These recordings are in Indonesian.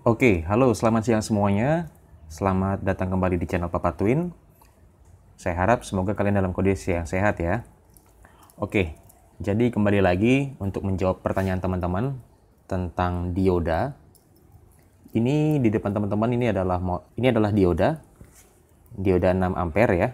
Oke, halo, selamat siang semuanya. Selamat datang kembali di channel Papa Twin. Saya harap semoga kalian dalam kondisi yang sehat ya. Oke, jadi kembali lagi untuk menjawab pertanyaan teman-teman tentang dioda. Ini di depan teman-teman ini adalah ini adalah dioda. Dioda 6 ampere ya.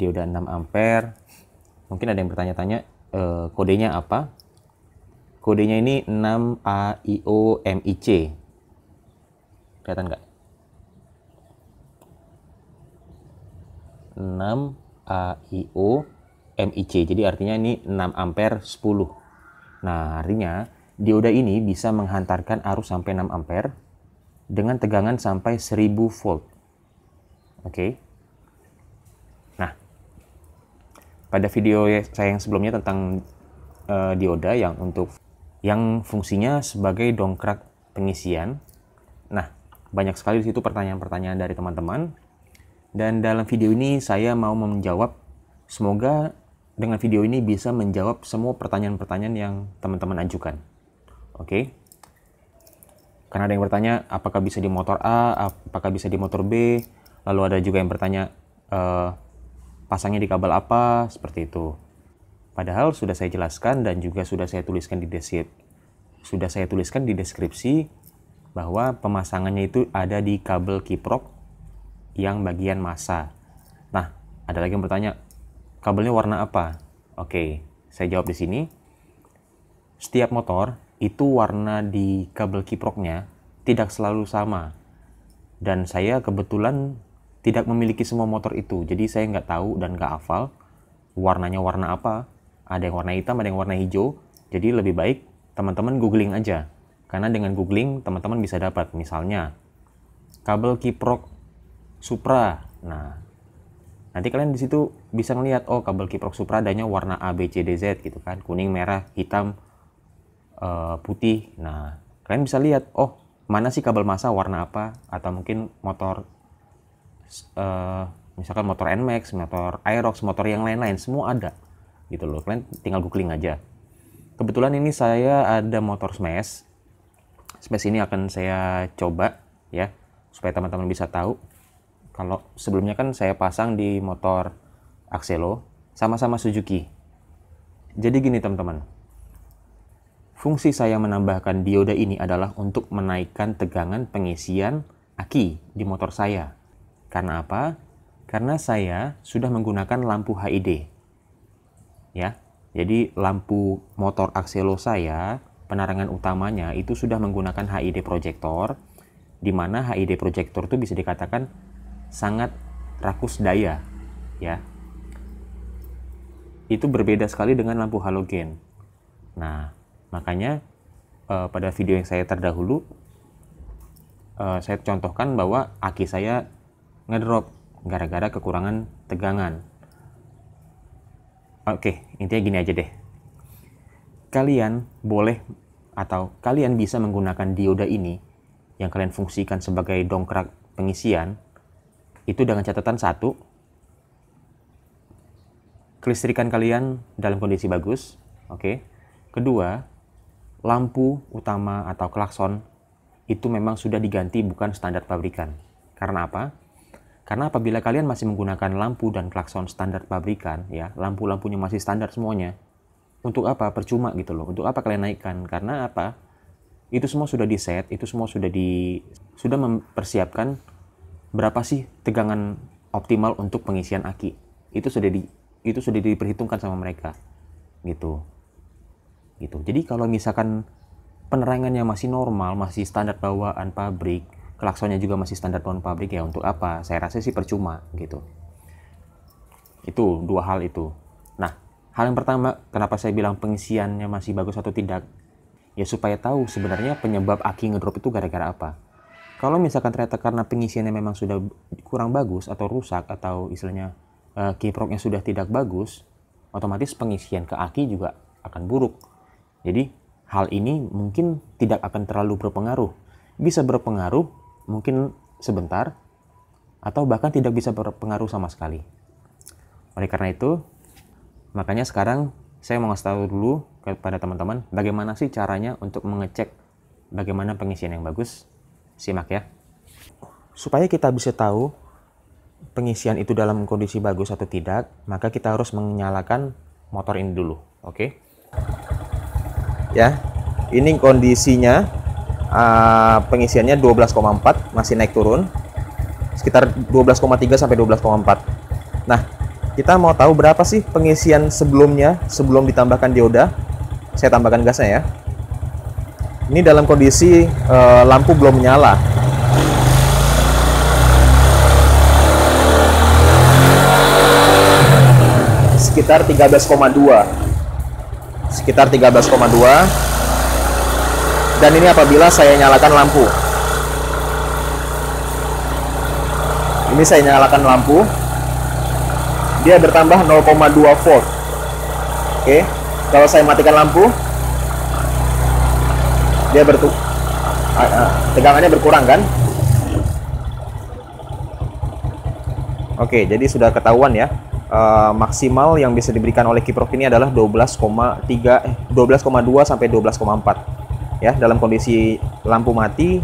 Dioda 6 ampere. Mungkin ada yang bertanya-tanya eh, kodenya apa? Kodenya ini 6AIOMIC kelihatan nggak 6 AIO MIC jadi artinya ini 6 ampere 10 nah artinya dioda ini bisa menghantarkan arus sampai 6 ampere dengan tegangan sampai 1000 volt oke nah pada video ya, saya yang sebelumnya tentang uh, dioda yang untuk yang fungsinya sebagai dongkrak pengisian nah banyak sekali di situ pertanyaan-pertanyaan dari teman-teman. Dan dalam video ini saya mau menjawab, semoga dengan video ini bisa menjawab semua pertanyaan-pertanyaan yang teman-teman ajukan. Oke? Okay? Karena ada yang bertanya, apakah bisa di motor A, apakah bisa di motor B, lalu ada juga yang bertanya, e, pasangnya di kabel apa, seperti itu. Padahal sudah saya jelaskan dan juga sudah saya tuliskan di deskripsi, sudah saya tuliskan di deskripsi bahwa pemasangannya itu ada di kabel kiprok yang bagian masa. Nah, ada lagi yang bertanya, kabelnya warna apa? Oke, saya jawab di sini. Setiap motor itu warna di kabel kiproknya tidak selalu sama. Dan saya kebetulan tidak memiliki semua motor itu, jadi saya nggak tahu dan nggak hafal warnanya warna apa. Ada yang warna hitam, ada yang warna hijau. Jadi lebih baik teman-teman googling aja karena dengan googling teman-teman bisa dapat misalnya kabel kiprok Supra. Nah, nanti kalian di situ bisa melihat oh kabel kiprok Supra adanya warna A B C D Z gitu kan, kuning, merah, hitam, uh, putih. Nah, kalian bisa lihat oh mana sih kabel masa warna apa atau mungkin motor uh, misalkan motor Nmax, motor Aerox, motor yang lain-lain semua ada gitu loh. Kalian tinggal googling aja. Kebetulan ini saya ada motor Smash space ini akan saya coba ya supaya teman-teman bisa tahu kalau sebelumnya kan saya pasang di motor Axelo sama-sama Suzuki jadi gini teman-teman fungsi saya menambahkan dioda ini adalah untuk menaikkan tegangan pengisian aki di motor saya karena apa? Karena saya sudah menggunakan lampu HID. Ya. Jadi lampu motor Axelo saya Penerangan utamanya itu sudah menggunakan HID proyektor di mana HID proyektor itu bisa dikatakan sangat rakus daya ya. Itu berbeda sekali dengan lampu halogen. Nah, makanya eh, pada video yang saya terdahulu eh, saya contohkan bahwa aki saya ngedrop gara-gara kekurangan tegangan. Oke, intinya gini aja deh kalian boleh atau kalian bisa menggunakan dioda ini yang kalian fungsikan sebagai dongkrak pengisian itu dengan catatan satu kelistrikan kalian dalam kondisi bagus oke okay. kedua lampu utama atau klakson itu memang sudah diganti bukan standar pabrikan karena apa karena apabila kalian masih menggunakan lampu dan klakson standar pabrikan ya lampu-lampunya masih standar semuanya untuk apa percuma gitu loh untuk apa kalian naikkan karena apa itu semua sudah di set itu semua sudah di sudah mempersiapkan berapa sih tegangan optimal untuk pengisian aki itu sudah di itu sudah diperhitungkan sama mereka gitu gitu jadi kalau misalkan penerangannya masih normal masih standar bawaan pabrik klaksonnya juga masih standar bawaan pabrik ya untuk apa saya rasa sih percuma gitu itu dua hal itu nah Hal yang pertama, kenapa saya bilang pengisiannya masih bagus atau tidak? Ya supaya tahu sebenarnya penyebab Aki ngedrop itu gara-gara apa. Kalau misalkan ternyata karena pengisiannya memang sudah kurang bagus atau rusak atau istilahnya uh, eh, keyproknya sudah tidak bagus, otomatis pengisian ke Aki juga akan buruk. Jadi hal ini mungkin tidak akan terlalu berpengaruh. Bisa berpengaruh mungkin sebentar atau bahkan tidak bisa berpengaruh sama sekali. Oleh karena itu, Makanya sekarang saya mau ngasih tahu dulu kepada teman-teman bagaimana sih caranya untuk mengecek bagaimana pengisian yang bagus. Simak ya. Supaya kita bisa tahu pengisian itu dalam kondisi bagus atau tidak, maka kita harus menyalakan motor ini dulu, oke? Okay? Ya, ini kondisinya uh, pengisiannya 12,4 masih naik turun sekitar 12,3 sampai 12,4. Nah, kita mau tahu berapa sih pengisian sebelumnya sebelum ditambahkan dioda saya tambahkan gasnya ya ini dalam kondisi e, lampu belum menyala sekitar 13,2 sekitar 13,2 dan ini apabila saya nyalakan lampu ini saya nyalakan lampu dia bertambah 0,2 volt oke okay. kalau saya matikan lampu dia bertu tegangannya berkurang kan oke okay, jadi sudah ketahuan ya Uh, maksimal yang bisa diberikan oleh kiprok ini adalah 12,3 eh 12,2 sampai 12,4 ya dalam kondisi lampu mati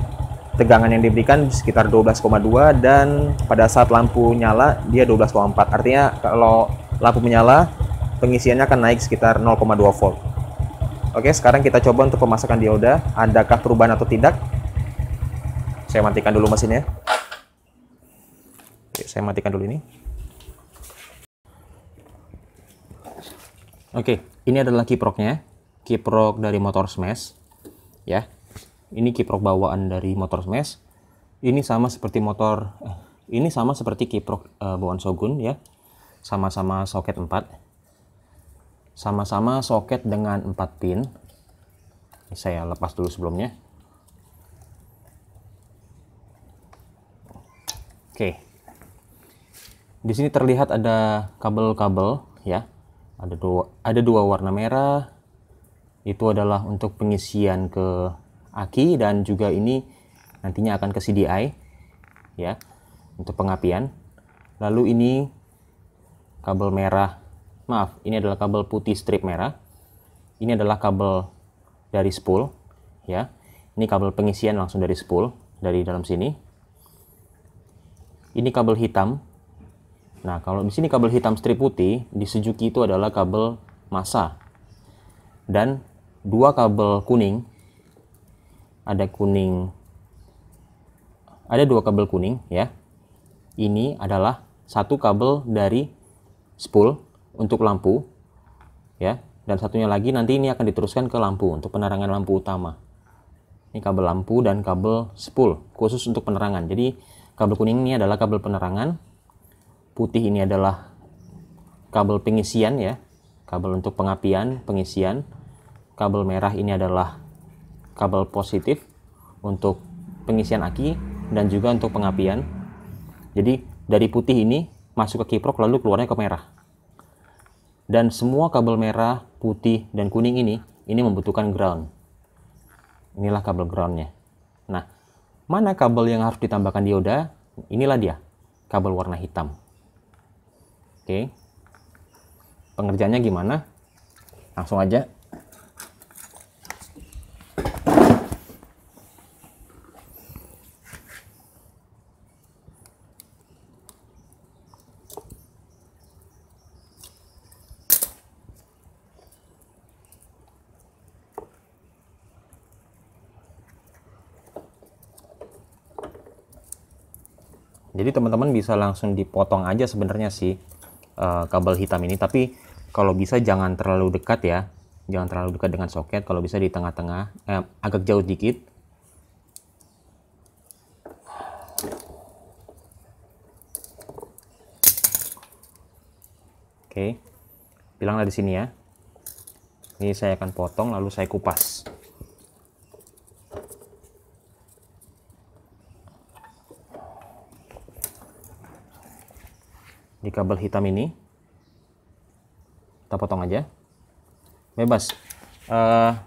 tegangan yang diberikan sekitar 12,2 dan pada saat lampu nyala dia 12,4 artinya kalau lampu menyala pengisiannya akan naik sekitar 0,2 volt oke sekarang kita coba untuk pemasangan dioda adakah perubahan atau tidak saya matikan dulu mesinnya oke, saya matikan dulu ini oke ini adalah kiproknya kiprok dari motor smash ya ini kiprok bawaan dari motor Smash. Ini sama seperti motor eh, ini sama seperti kiprok eh, bawaan Shogun ya. Sama-sama soket 4. Sama-sama soket dengan 4 pin. Saya lepas dulu sebelumnya. Oke. Di sini terlihat ada kabel-kabel ya. Ada dua ada dua warna merah. Itu adalah untuk pengisian ke aki dan juga ini nantinya akan ke CDI ya untuk pengapian lalu ini kabel merah maaf ini adalah kabel putih strip merah ini adalah kabel dari spool ya ini kabel pengisian langsung dari spool dari dalam sini ini kabel hitam nah kalau di sini kabel hitam strip putih di Suzuki itu adalah kabel masa dan dua kabel kuning ada kuning ada dua kabel kuning ya ini adalah satu kabel dari spool untuk lampu ya dan satunya lagi nanti ini akan diteruskan ke lampu untuk penerangan lampu utama ini kabel lampu dan kabel spool khusus untuk penerangan jadi kabel kuning ini adalah kabel penerangan putih ini adalah kabel pengisian ya kabel untuk pengapian pengisian kabel merah ini adalah kabel positif untuk pengisian aki dan juga untuk pengapian. Jadi dari putih ini masuk ke kiprok lalu keluarnya ke merah. Dan semua kabel merah, putih, dan kuning ini, ini membutuhkan ground. Inilah kabel groundnya. Nah, mana kabel yang harus ditambahkan dioda? Inilah dia, kabel warna hitam. Oke, pengerjaannya gimana? Langsung aja Jadi teman-teman bisa langsung dipotong aja sebenarnya sih uh, kabel hitam ini. Tapi kalau bisa jangan terlalu dekat ya. Jangan terlalu dekat dengan soket. Kalau bisa di tengah-tengah, eh, agak jauh dikit. Oke, bilanglah di sini ya. Ini saya akan potong lalu saya kupas. di kabel hitam ini kita potong aja bebas uh,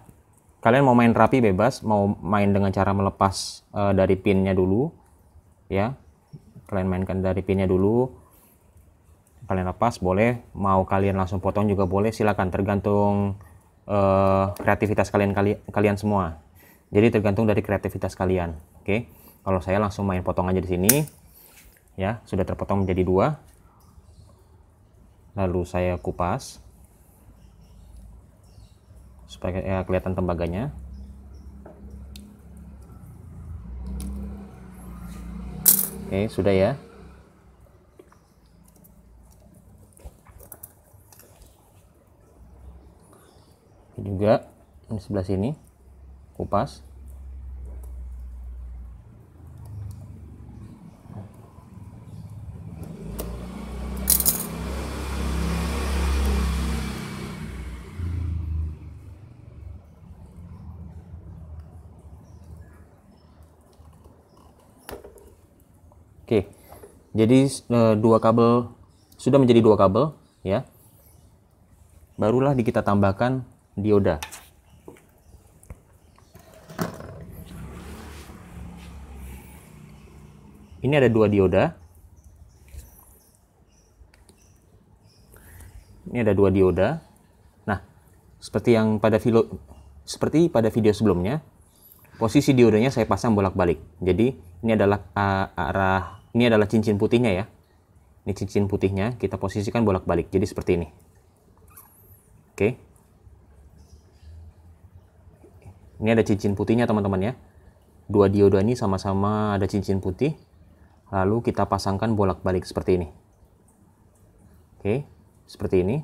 kalian mau main rapi bebas mau main dengan cara melepas uh, dari pinnya dulu ya kalian mainkan dari pinnya dulu kalian lepas boleh mau kalian langsung potong juga boleh silakan tergantung uh, kreativitas kalian kali, kalian semua jadi tergantung dari kreativitas kalian oke okay? kalau saya langsung main potong aja di sini ya sudah terpotong menjadi dua lalu saya kupas supaya ya, kelihatan tembaganya oke sudah ya ini juga ini sebelah sini kupas jadi eh, dua kabel sudah menjadi dua kabel ya barulah di kita tambahkan dioda ini ada dua dioda ini ada dua dioda nah seperti yang pada video seperti pada video sebelumnya posisi diodanya saya pasang bolak-balik jadi ini adalah eh, arah ini adalah cincin putihnya ya. Ini cincin putihnya, kita posisikan bolak-balik. Jadi seperti ini. Oke. Ini ada cincin putihnya teman-teman ya. Dua dioda ini sama-sama ada cincin putih. Lalu kita pasangkan bolak-balik seperti ini. Oke, seperti ini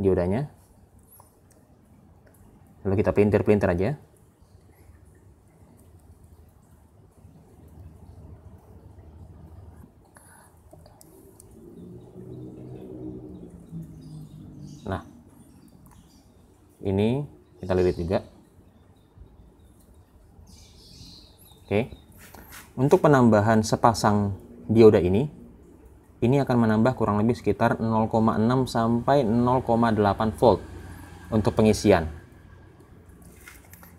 diodanya. Lalu kita pelintir-pelintir aja. Untuk penambahan sepasang dioda ini, ini akan menambah kurang lebih sekitar 0,6 sampai 0,8 volt untuk pengisian.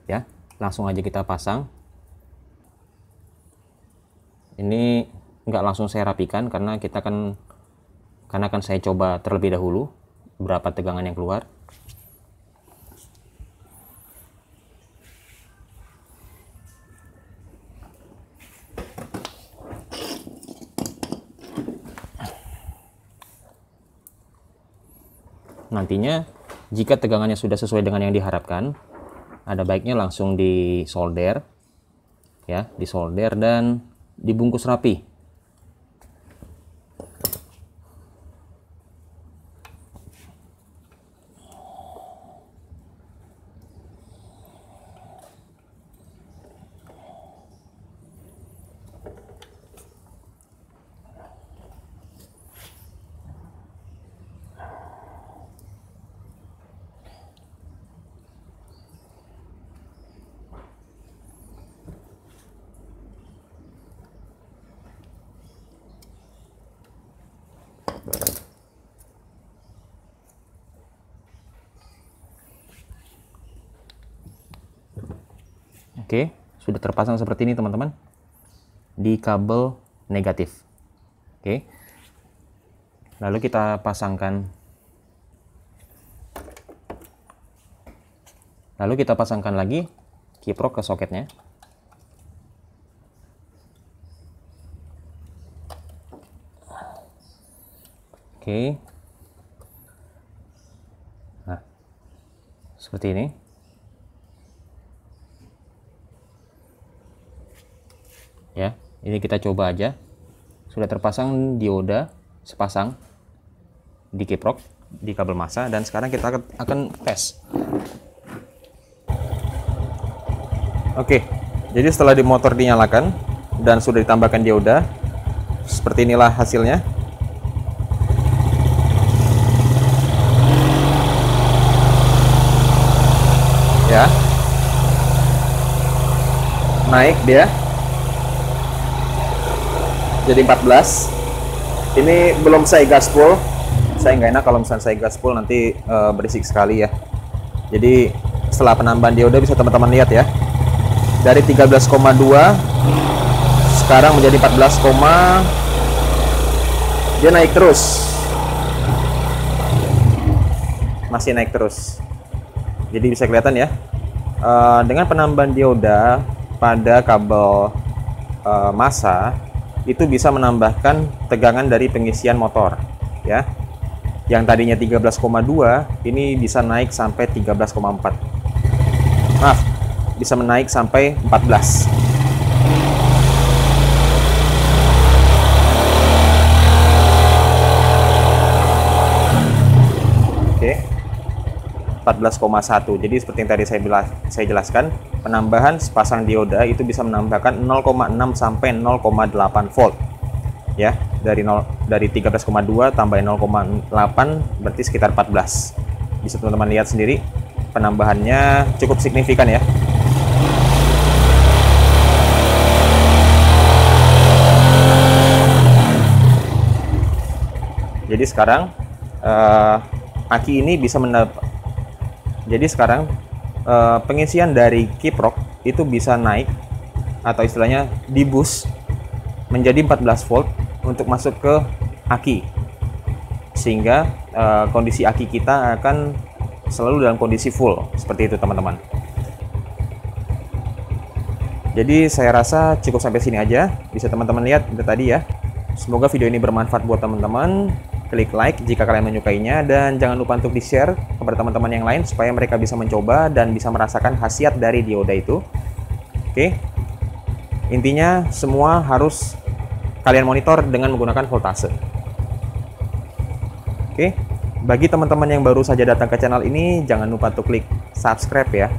Ya, langsung aja kita pasang. Ini nggak langsung saya rapikan karena kita kan karena akan saya coba terlebih dahulu berapa tegangan yang keluar. nantinya jika tegangannya sudah sesuai dengan yang diharapkan, ada baiknya langsung disolder ya, disolder dan dibungkus rapi Oke, sudah terpasang seperti ini teman-teman. Di kabel negatif. Oke. Lalu kita pasangkan Lalu kita pasangkan lagi kiprok ke soketnya. Oke. Nah, seperti ini. ya ini kita coba aja sudah terpasang dioda sepasang di kiprok di kabel masa dan sekarang kita akan tes oke jadi setelah di motor dinyalakan dan sudah ditambahkan dioda seperti inilah hasilnya ya naik dia jadi 14 ini belum saya gaspol saya nggak enak kalau misalnya saya gaspol nanti uh, berisik sekali ya jadi setelah penambahan dioda bisa teman-teman lihat ya dari 13,2 sekarang menjadi 14, dia naik terus masih naik terus jadi bisa kelihatan ya uh, dengan penambahan dioda pada kabel uh, massa itu bisa menambahkan tegangan dari pengisian motor ya yang tadinya 13,2 ini bisa naik sampai 13,4 maaf bisa menaik sampai 14 14,1. Jadi seperti yang tadi saya bilas, saya jelaskan, penambahan sepasang dioda itu bisa menambahkan 0,6 sampai 0,8 volt. Ya, dari 0 dari 13,2 tambah 0,8 berarti sekitar 14. Bisa teman-teman lihat sendiri penambahannya cukup signifikan ya. Jadi sekarang uh, aki ini bisa mendap jadi sekarang uh, pengisian dari kiprok itu bisa naik atau istilahnya di bus menjadi 14 volt untuk masuk ke aki sehingga e, kondisi aki kita akan selalu dalam kondisi full seperti itu teman-teman jadi saya rasa cukup sampai sini aja bisa teman-teman lihat itu tadi ya semoga video ini bermanfaat buat teman-teman klik like jika kalian menyukainya dan jangan lupa untuk di-share kepada teman-teman yang lain supaya mereka bisa mencoba dan bisa merasakan khasiat dari dioda itu. Oke. Intinya semua harus kalian monitor dengan menggunakan voltase. Oke. Bagi teman-teman yang baru saja datang ke channel ini, jangan lupa untuk klik subscribe ya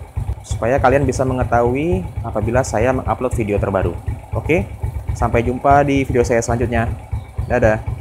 supaya kalian bisa mengetahui apabila saya mengupload video terbaru. Oke. Sampai jumpa di video saya selanjutnya. Dadah.